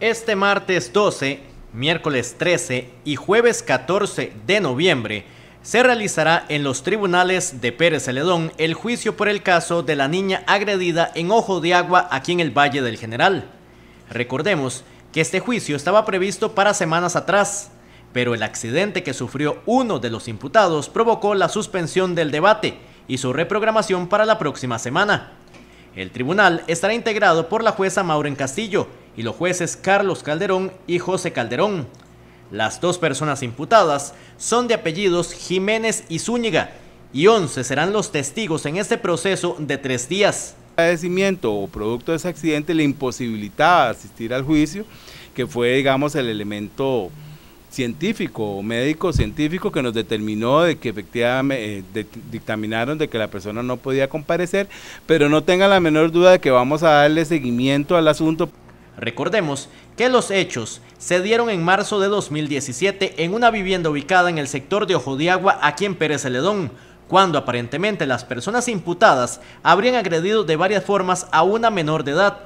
Este martes 12, miércoles 13 y jueves 14 de noviembre se realizará en los tribunales de Pérez Celedón el juicio por el caso de la niña agredida en Ojo de Agua aquí en el Valle del General. Recordemos que este juicio estaba previsto para semanas atrás, pero el accidente que sufrió uno de los imputados provocó la suspensión del debate y su reprogramación para la próxima semana. El tribunal estará integrado por la jueza Mauren Castillo, y los jueces Carlos Calderón y José Calderón. Las dos personas imputadas son de apellidos Jiménez y Zúñiga y 11 serán los testigos en este proceso de tres días. El Agradecimiento o producto de ese accidente le imposibilitaba asistir al juicio, que fue, digamos, el elemento científico o médico científico que nos determinó de que efectivamente eh, dictaminaron de que la persona no podía comparecer, pero no tenga la menor duda de que vamos a darle seguimiento al asunto. Recordemos que los hechos se dieron en marzo de 2017 en una vivienda ubicada en el sector de Ojo de Agua aquí en Pérez Celedón, cuando aparentemente las personas imputadas habrían agredido de varias formas a una menor de edad.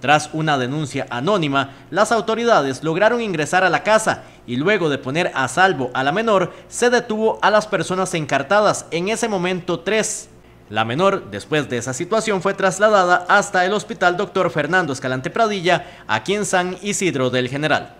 Tras una denuncia anónima, las autoridades lograron ingresar a la casa y luego de poner a salvo a la menor, se detuvo a las personas encartadas, en ese momento tres. La menor, después de esa situación, fue trasladada hasta el hospital Dr. Fernando Escalante Pradilla, aquí en San Isidro del General.